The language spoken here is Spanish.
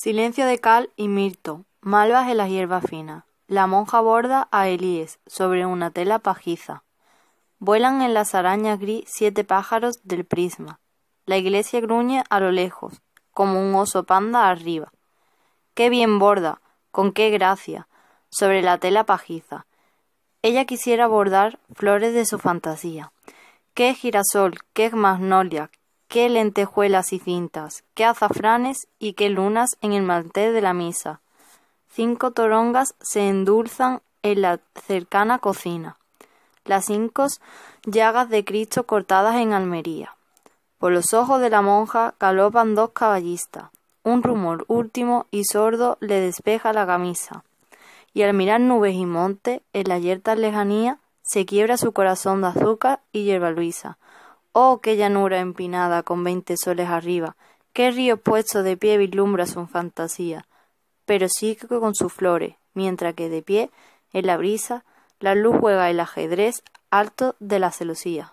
Silencio de cal y mirto, malvas en la hierba fina. La monja borda a Elíes sobre una tela pajiza. Vuelan en las arañas gris siete pájaros del prisma. La iglesia gruñe a lo lejos, como un oso panda arriba. Qué bien borda, con qué gracia, sobre la tela pajiza. Ella quisiera bordar flores de su fantasía. Qué girasol, qué magnolia, qué lentejuelas y cintas, qué azafranes y qué lunas en el mantel de la misa. Cinco torongas se endulzan en la cercana cocina. Las cinco llagas de Cristo cortadas en Almería. Por los ojos de la monja galopan dos caballistas. Un rumor último y sordo le despeja la camisa. Y al mirar nubes y monte en la yerta lejanía, se quiebra su corazón de azúcar y hierba luisa Oh, qué llanura empinada con veinte soles arriba, qué río puesto de pie vislumbra su fantasía, pero sí que con sus flores, mientras que de pie, en la brisa, la luz juega el ajedrez alto de la celosía.